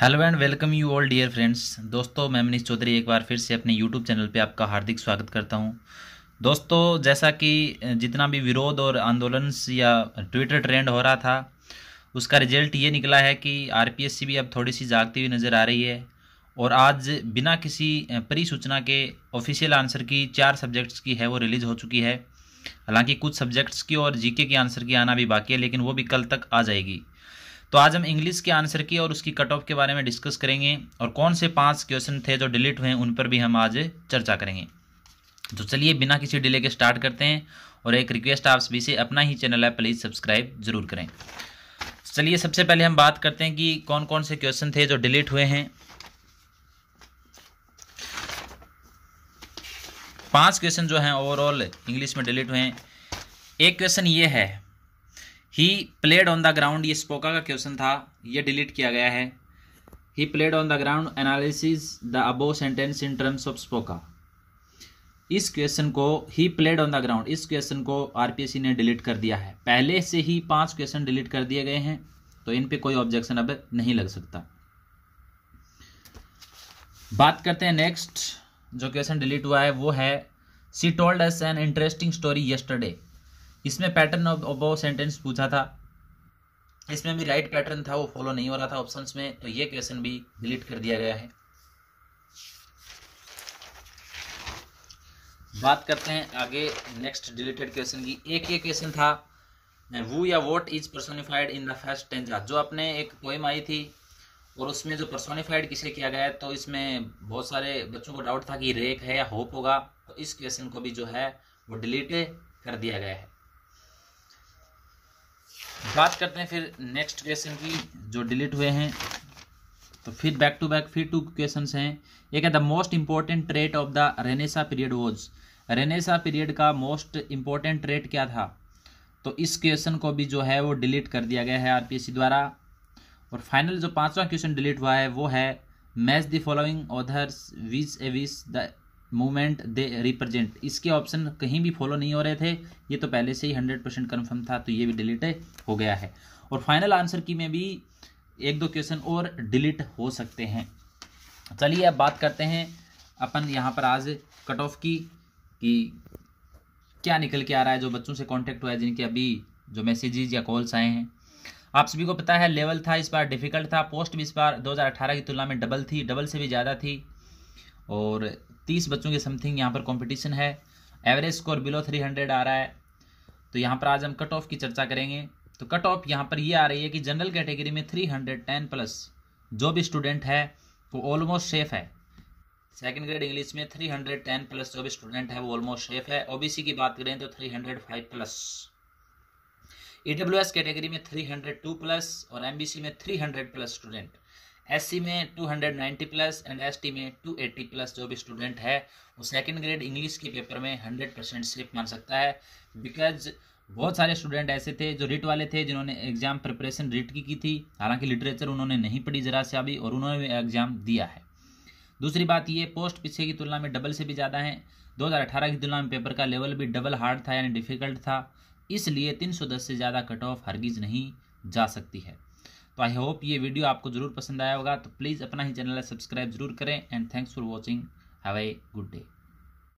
hello and welcome you all dear friends दोस्तों मैं मनीष चौधरी एक बार फिर से अपने यूट्यूब चैनल पे आपका हार्दिक स्वागत करता हूं दोस्तों जैसा कि जितना भी विरोध और आंदोलन या ट्विटर ट्रेंड हो रहा था उसका रिजल्ट ये निकला है कि आरपीएससी भी अब थोड़ी सी जागती हुई नज़र आ रही है और आज बिना किसी परिसूचना के ऑफिशियल आंसर की चार सब्जेक्ट्स की है वो रिलीज़ हो चुकी है हालांकि कुछ सब्जेक्ट्स की और जीके के आंसर की आना भी बाकी है लेकिन वो भी कल तक आ जाएगी तो आज हम इंग्लिश के आंसर की और उसकी कट ऑफ के बारे में डिस्कस करेंगे और कौन से पांच क्वेश्चन थे जो डिलीट हुए उन पर भी हम आज चर्चा करेंगे तो चलिए बिना किसी डिले के स्टार्ट करते हैं और एक रिक्वेस्ट आप सभी से अपना ही चैनल है प्लीज़ सब्सक्राइब जरूर करें चलिए सबसे पहले हम बात करते हैं कि कौन कौन से क्वेश्चन थे जो डिलीट हुए हैं पांच क्वेश्चन जो हैं ओवरऑल इंग्लिश में डिलीट हुए हैं एक क्वेश्चन ये है he played on the ground ये स्पोका का क्वेश्चन था ये डिलीट किया गया है he played on the ground analysis the above sentence in terms of स्पोका इस क्वेश्चन को he played on the ground इस क्वेश्चन को आरपीएससी ने डिलीट कर दिया है पहले से ही पांच क्वेश्चन डिलीट कर दिए गए हैं तो इन पे कोई ऑब्जेक्शन अब नहीं लग सकता बात करते हैं नेक्स्ट जो क्वेश्चन डिलीट हुआ है वो है she told us an interesting story yesterday इसमें पैटर्न ऑफ वो सेंटेंस पूछा था इसमें भी राइट पैटर्न था वो फॉलो नहीं हो रहा था ऑप्शंस में तो ये क्वेश्चन भी डिलीट कर दिया गया है बात करते हैं आगे नेक्स्ट डिलीटेड क्वेश्चन की एक ये क्वेश्चन था वो या what is personified in the first stanza जो अपने एक पोएम आई थी और उसमें जो पर्सोनिफाइड किसे किया गया तो इसमें बहुत सारे बच्चों को डाउट था कि रेक है या होप होगा तो इस क्वेश्चन को भी जो है वो डिलीट कर दिया गया है बात करते हैं फिर नेक्स्ट क्वेश्चन की जो डिलीट हुए हैं तो फिर बैक टू बैक फिर टू क्वेश्चन हैं एक है the most important trait of the Renaissance period was Renaissance period का मोस्ट इंपॉर्टेंट ट्रेट क्या था तो इस क्वेश्चन को भी जो है वो डिलीट कर दिया गया है आरपीएससी द्वारा और फाइनल जो पांचवा क्वेश्चन डिलीट हुआ है वो है match the following authors with a with the movement they represent इसके ऑप्शन कहीं भी फॉलो नहीं हो रहे थे ये तो पहले से ही हंड्रेड परसेंट कन्फर्म था तो ये भी डिलीट हो गया है और फाइनल आंसर की में भी एक दो क्वेश्चन और डिलीट हो सकते हैं चलिए अब बात करते हैं अपन यहाँ पर आज कट ऑफ की कि क्या निकल के आ रहा है जो बच्चों से कॉन्टेक्ट हुआ है जिनके अभी जो मैसेजेज या कॉल्स आए हैं आप सभी को पता है लेवल था इस बार डिफिकल्ट था पोस्ट भी इस बार 2018 की तुलना में डबल थी डबल से भी ज़्यादा थी और तीस बच्चों के समथिंग यहाँ पर कॉम्पिटिशन है average score below three hundred आ रहा है तो यहाँ पर आज हम कट ऑफ की चर्चा करेंगे तो कट ऑफ यहाँ पर ये यह आ रही है कि जनरल कैटेगरी में थ्री हंड्रेड टेन प्लस जो भी स्टूडेंट है वो ऑलमोस्ट सेफ है सेकेंड ग्रेड इंग्लिश में थ्री हंड्रेड टेन प्लस जो भी स्टूडेंट है वो ऑलमोस्ट सेफ है ओबीसी की बात करें तो three hundred five plus EW S category में थ्री हंड्रेड टू प्लस और एमबीसी में three hundred plus student S में 290 प्लस एंड एस में 280 प्लस जो भी स्टूडेंट है वो सेकेंड ग्रेड इंग्लिश के पेपर में 100 परसेंट सेफ मान सकता है बिकॉज बहुत सारे स्टूडेंट ऐसे थे जो रिट वाले थे जिन्होंने एग्जाम प्रिपरेशन रिट की की थी हालांकि लिटरेचर उन्होंने नहीं पढ़ी जरा से अभी और उन्होंने भी एग्जाम दिया है दूसरी बात ये पोस्ट पीछे की तुलना में डबल से भी ज़्यादा है दो की तुलना में पेपर का लेवल भी डबल हार्ड था यानी डिफिकल्ट था इसलिए तीन से ज़्यादा कट ऑफ हरगिज़ नहीं जा सकती है तो आई होप ये वीडियो आपको ज़रूर पसंद आया होगा तो प्लीज़ अपना ही चैनल सब्सक्राइब जरूर करें and thanks for watching have a good day